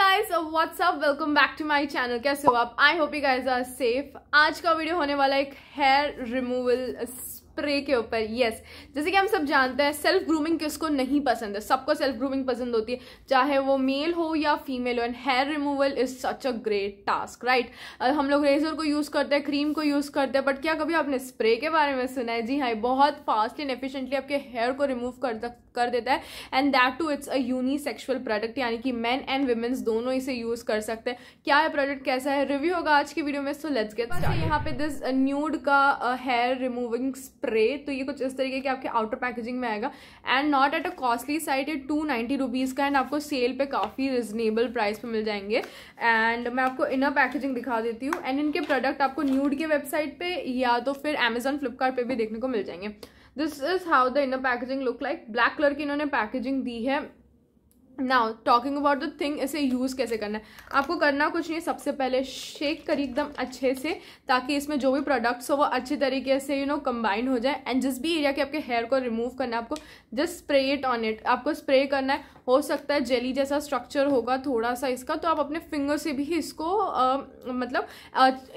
Guys WhatsApp welcome back to my channel कैसे हो आप I hope you guys are safe आज का वीडियो होने वाला एक हेयर रिमूवल स्प्रे के ऊपर यस जैसे कि हम सब जानते हैं सेल्फ ग्रूमिंग किसको नहीं पसंद है सबको सेल्फ ग्रूमिंग पसंद होती है चाहे वो मेल हो या फीमेल हो and hair removal is such a great task right हम लोग रेजर को यूज़ करते हैं क्रीम को यूज़ करते हैं बट क्या कभी आपने स्प्रे के बारे में सुना है जी हाँ बहुत फास्ट एंड एफिशेंटली आपके हेयर को रिमूव कर कर देता है and that too it's a unisexual product यानी कि मैन एंड वुमेन्स दोनों इसे यूज़ कर सकते हैं क्या है प्रोडक्ट कैसा है रिव्यू होगा आज की वीडियो में सो लेट्स गेट यहाँ पे दिस न्यूड का हेयर रिमूविंग स्प्रे तो ये कुछ इस तरीके के आपके आउटर पैकेजिंग में आएगा and not at a costly site it two ninety rupees का एंड आपको सेल पे काफ़ी रिजनेबल प्राइस पे मिल जाएंगे एंड मैं आपको इनर पैकेजिंग दिखा देती हूँ एंड इनके प्रोडक्ट आपको न्यूड के वेबसाइट पर या तो फिर अमेजोन फ्लिपकार्ट पे भी देखने को मिल जाएंगे this is how the inner packaging look like black colour की इन्होंने पैकेजिंग दी है now talking about the thing इसे यूज़ कैसे करना है आपको करना कुछ नहीं सबसे पहले शेक करी एकदम अच्छे से ताकि इसमें जो भी प्रोडक्ट्स हो वो अच्छे तरीके से यू नो कम्बाइन हो जाए एंड जिस भी एरिया के आपके हेयर को रिमूव करना है आपको just spray it on it आपको स्प्रे करना है हो सकता है जेली जैसा स्ट्रक्चर होगा थोड़ा सा इसका तो आप अपने फिंगर से भी इसको आ, मतलब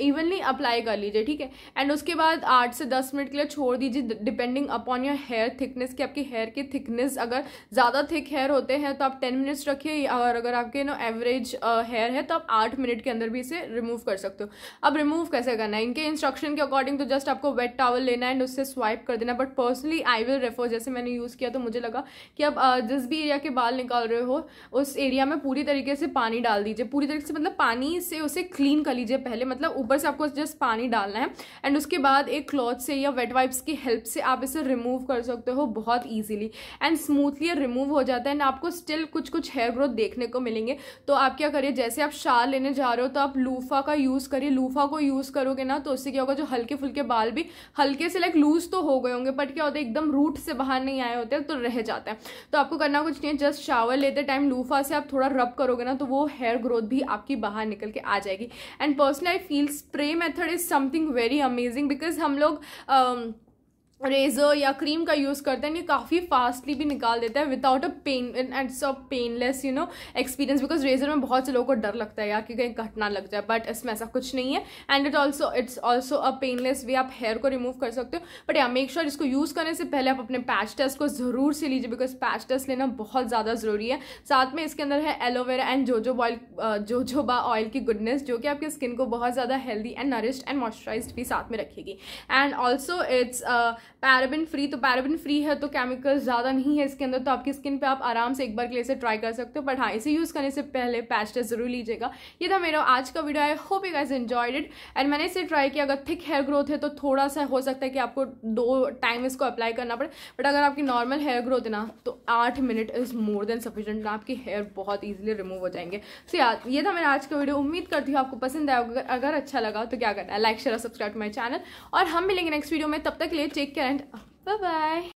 इवनली अप्लाई कर लीजिए ठीक है एंड उसके बाद आठ से दस मिनट के लिए छोड़ दीजिए depending upon your hair thickness कि आपकी हेयर की थिकनेस अगर ज़्यादा थिक हेयर होते हैं तो आप टेन टेन मिनट्स रखिए और अगर आपके नो एवरेज हेयर है तो आप आठ मिनट के अंदर भी इसे रिमूव कर सकते हो अब रिमूव कैसे करना है इनके इंस्ट्रक्शन के अकॉर्डिंग तो जस्ट आपको वेट टावल लेना एंड उससे स्वाइप कर देना but personally I will refer जैसे मैंने यूज़ किया तो मुझे लगा कि आप जिस भी एरिया के बाल निकाल रहे हो उस एरिया में पूरी तरीके से पानी डाल दीजिए पूरी तरीके से मतलब पानी से उसे क्लीन कर लीजिए पहले मतलब ऊपर से आपको जस्ट पानी डालना है एंड उसके बाद एक क्लॉथ से या वेट वाइप्स की हेल्प से आप इसे रिमूव कर सकते हो बहुत ईजिली एंड स्मूथली रिमूव हो जाता है एंड आपको स्टिल कुछ कुछ कुछ हेयर ग्रोथ देखने को मिलेंगे तो आप क्या करिए जैसे आप शाल लेने जा रहे हो तो आप लूफा का यूज़ करिए लूफा को यूज़ करोगे ना तो उससे क्या होगा जो हल्के फुल्के बाल भी हल्के से लाइक लूज़ तो हो गए होंगे बट क्या होता है एकदम रूट से बाहर नहीं आए होते तो रह जाता है तो आपको करना कुछ नहीं है जस्ट शावर लेते टाइम लूफा से आप थोड़ा रब करोगे ना तो वो हेयर ग्रोथ भी आपकी बाहर निकल के आ जाएगी and personally I feel spray method is something very amazing because हम लोग um, रेज़र या क्रीम का यूज़ करते हैं ये काफ़ी फास्टली भी निकाल देता है without a pain ends a painless you know experience because razor में बहुत से लोगों को डर लगता है यार कि कहीं घटना लग जाए बट इसमें ऐसा कुछ नहीं है and it also it's also a painless way आप हेयर को रिमूव कर सकते हो बट या मेक श्योर इसको यूज़ करने से पहले आप अपने पैच टेस्ट को ज़रूर से लीजिए बिकॉज पैच टेस्ट लेना बहुत ज़्यादा ज़रूरी है साथ में इसके अंदर है aloe vera and jojo oil jojoba oil की गुडनेस जो कि आपकी स्किन को बहुत ज़्यादा healthy and nourished and moisturise भी साथ में रखेगी and also it's paraben free तो पैराबिन फ्री है तो केमिकल ज़्यादा नहीं है इसके अंदर तो आपकी स्किन पे आप आराम से एक बार के लिए इसे ट्राई कर सकते हो बट हाँ इसे यूज़ करने से पहले पैच टेस्ट जरूर लीजिएगा ये था मेरा आज का video I hope you guys enjoyed it and मैंने इसे ट्राई किया अगर थिक हेयर ग्रोथ है तो थोड़ा सा हो सकता है कि आपको दो टाइम इसको अप्लाई करना पड़े बट अगर आपकी नॉर्मल हेयर ग्रोथ है ना तो आठ minute is more than sufficient आपके हेयर बहुत ईजिली रिमूव हो जाएंगे सो याद ये था मेरा आज का वीडियो उम्मीद करती हूँ आपको पसंद आया अगर अच्छा लगा तो क्या करना है like share subscribe my channel और हम मिलेंगे नेक्स्ट वीडियो में तब तक लिए टेक weekend. Oh, bye-bye.